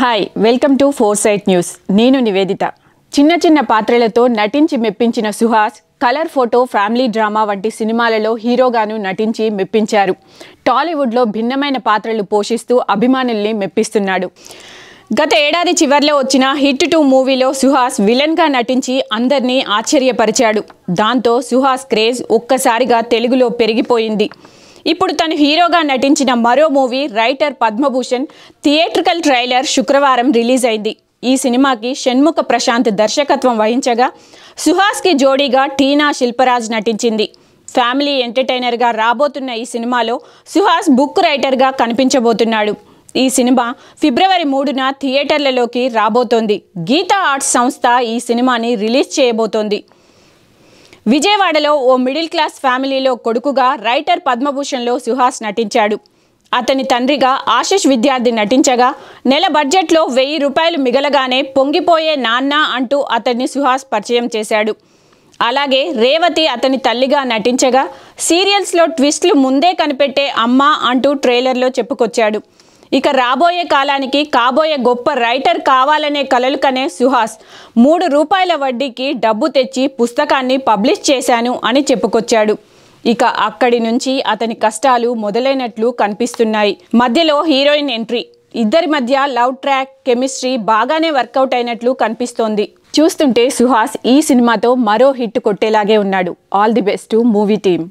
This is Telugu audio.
hi welcome to four sight news నేను నివేదిత చిన్న చిన్న పాత్రలతో నటించి మెప్పించిన Suhas colour photo family drama వంటి సినిమాలలో హీరోగాను నటించి మెప్పించారు టాలీవుడ్లో భిన్నమైన పాత్రలు పోషిస్తూ అభిమానుల్ని మెప్పిస్తున్నాడు గత ఏడాది చివరిలో వచ్చిన హిట్ టూ మూవీలో సుహాస్ విలన్గా నటించి అందరినీ ఆశ్చర్యపరిచాడు దాంతో సుహాస్ క్రేజ్ ఒక్కసారిగా తెలుగులో పెరిగిపోయింది ఇప్పుడు తను హీరోగా నటించిన మరో movie writer Padmabhushan theatrical trailer శుక్రవారం రిలీజ్ అయింది ఈ సినిమాకి షణ్ముఖ ప్రశాంత్ దర్శకత్వం వహించగా సుహాస్కి జోడీగా టీనా శిల్పరాజ్ నటించింది ఫ్యామిలీ ఎంటర్టైనర్గా రాబోతున్న ఈ సినిమాలో సుహాస్ బుక్ రైటర్గా కనిపించబోతున్నాడు ఈ సినిమా ఫిబ్రవరి మూడున థియేటర్లలోకి రాబోతోంది గీతా ఆర్ట్స్ సంస్థ ఈ సినిమాని రిలీజ్ చేయబోతోంది విజయవాడలో ఓ మిడిల్ క్లాస్ ఫ్యామిలీలో కొడుకుగా రైటర్ పద్మభూషణ్లో సుహాస్ నటించాడు అతని తండ్రిగా ఆశిష్ విద్యార్థి నటించగా నెల బడ్జెట్లో వెయ్యి రూపాయలు మిగలగానే పొంగిపోయే నాన్న అంటూ అతన్ని సుహాస్ పరిచయం చేశాడు అలాగే రేవతి అతని తల్లిగా నటించగా సీరియల్స్లో ట్విస్ట్లు ముందే కనిపెట్టే అమ్మ అంటూ ట్రైలర్లో చెప్పుకొచ్చాడు ఇక రాబోయే కాలానికి కాబోయే గొప్ప రైటర్ కావాలనే కలలు కనే సుహాస్ మూడు రూపాయల వడ్డీకి డబ్బు తెచ్చి పుస్తకాన్ని పబ్లిష్ చేశాను అని చెప్పుకొచ్చాడు ఇక అక్కడి నుంచి అతని కష్టాలు మొదలైనట్లు కనిపిస్తున్నాయి మధ్యలో హీరోయిన్ ఎంట్రీ ఇద్దరి మధ్య లవ్ ట్రాక్ కెమిస్ట్రీ బాగానే వర్కౌట్ అయినట్లు కనిపిస్తోంది చూస్తుంటే సుహాస్ ఈ సినిమాతో మరో హిట్ కొట్టేలాగే ఉన్నాడు all the best movie team